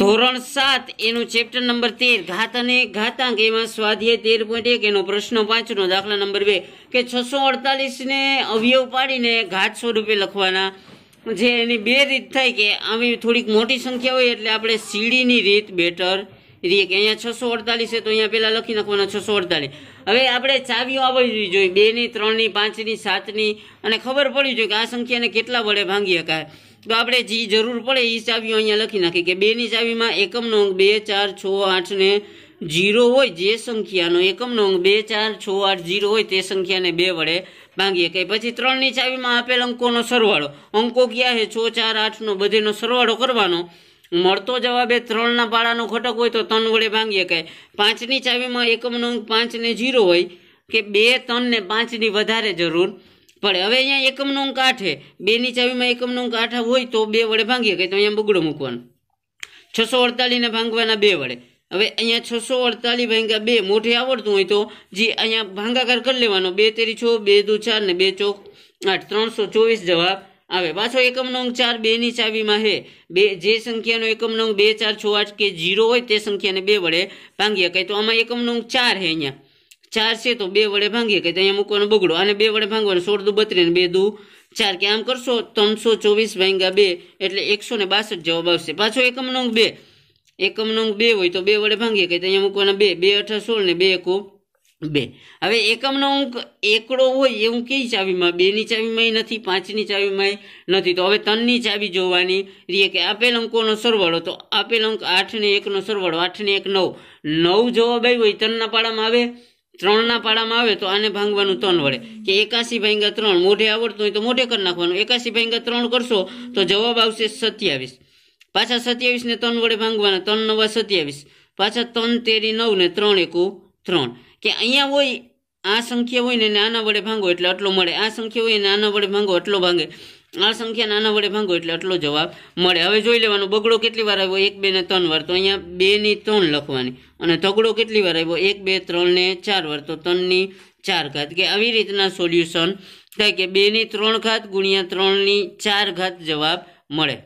ધોરણ સાત એનું ચેપ્ટર નંબર તેર ઘાત અને ઘાતાંક એમાં સ્વાધ્યાય તેર પોઈન્ટ એક એનો પ્રશ્ન પાંચનો દાખલા નંબર બે કે છસો અડતાલીસને અવયવ પાડીને ઘાત સ્વરૂપે લખવાના જે એની બે રીત થાય કે આવી થોડીક મોટી સંખ્યા હોય એટલે આપણે સીડીની રીત બેટર રીએ અહીંયા છસો અડતાલીસ છે તો અહીંયા પહેલાં લખી નાખવાના છસો અડતાલીસ હવે આપણે ચાવીઓ આવડવી જોઈએ બેની ત્રણની પાંચની સાતની અને ખબર પડવી જોઈએ કે આ સંખ્યાને કેટલા વડે ભાંગી શકાય તો આપણે જે જરૂર પડે એ ચાવીઓ અહીંયા લખી નાખી કે બેની ચાવીમાં એકમનો અંક બે ચાર છ આઠ ને જીરો હોય જે સંખ્યાનો એકમનો અંક બે ચાર છ આઠ જીરો હોય તે સંખ્યાને બે વડે ભાંગીએ કે પછી ત્રણની ચાવીમાં આપેલ અંકોનો સરવાળો અંકો ક્યાં છે છ ચાર આઠનો બધેનો સરવાળો કરવાનો મળતો જવાબ એ ત્રણના પાડાનો ઘટક હોય તો ત્રણ વડે ભાંગીએ કે પાંચની ચાવીમાં એકમનો અંક પાંચને જીરો હોય કે બે ત્રણને પાંચની વધારે જરૂર પણ હવે અહીંયા એકમનો અંક આઠ બેની ચાવીમાં એકમનો અંક આઠ હોય તો બે વડે ભાંગીએ કે તો અહીંયા બગડો મૂકવાનો છસો અડતાલીસને ભાંગવાના બે વડે હવે અહીંયા છસો અડતાલીસ ભાંગ્યા બે મોઢે આવડતું હોય તો જે અહીંયા ભાંગાકાર કરી લેવાનો બે તેરી છો બે દુ ચાર ને બે ચોક આઠ ત્રણસો ચોવીસ જવાબ આવે પાછો એકમનો અંક ચાર બેની ચાવીમાં હે બે જે સંખ્યાનો એકમનો અંક બે ચાર છ આઠ કે જીરો હોય તે સંખ્યાને બે વડે ભાંગીએ કહે તો આમાં એકમનો અંક ચાર હે અહીંયા ચાર છે તો બે વડે ભાંગીએ કે અહીંયા મૂકવાનો બગડો અને બે વડે ભાંગવાનું સોળ દુ બત્રીને બે દુ ચાર કે આમ કરશો ત્રણસો ચોવીસ ભાંગ્યા બે એટલે એકસો ને બાસઠ જવાબ આવશે પાછો એકમનો અંક બે એકમનો અંક બે હોય તો બે વડે ભાંગીએ કે અહીંયા મૂકવાના બે બે અઠા સોળ ને બે એકો બે હવે એકમનો અંક એકડો હોય એવું કઈ ચાવીમાં બેની ચાવીમાંય નથી પાંચની ચાવીમાંય નથી તો હવે ત્રણની ચાવી જોવાની રીએ કે આપેલ અંકોનો સરવાળો તો આપેલ અંક આઠ ને એકનો સરવાળો આઠ ને એક નવ નવ જવાબ આવ્યો હોય ત્રણના પાડામાં આવે ત્રણના પાડામાં આવે તો આને ભાંગવાનું ત્રણ વડે કે એકાસી ભાંગ્યા ત્રણ મોઢે આવડતું હોય તો મોઢે કરી નાખવાનું એકાસી ભાંગ્યા ત્રણ કરશો તો જવાબ આવશે સત્યાવીસ પાછા સત્યાવીસને ત્રણ વડે ભાંગવાના ત્રણ નવા સત્યાવીસ પાછા ત્રણ તેરી નવ ને ત્રણ એકુ ત્રણ કે અહીંયા હોય આ સંખ્યા હોય ને આના વડે ભાંગો એટલે આટલો મળે આ સંખ્યા હોય ને આના વડે ભાંગો આટલો ભાંગે આ સંખ્યા નાના વડે ભાંગો એટલે આટલો જવાબ મળે હવે જોઈ લેવાનો બગડો કેટલી વાર આવ્યો એક બે ને ત્રણ વાર તો અહીંયા બે ની ત્રણ લખવાની અને તગડો કેટલી વાર આવ્યો એક બે ત્રણ ને ચાર વાર તો ત્રણની ચાર ઘાત કે આવી રીતના સોલ્યુશન થાય કે બેની ત્રણ ઘાત ગુણ્યા ત્રણની ચાર ઘાત જવાબ મળે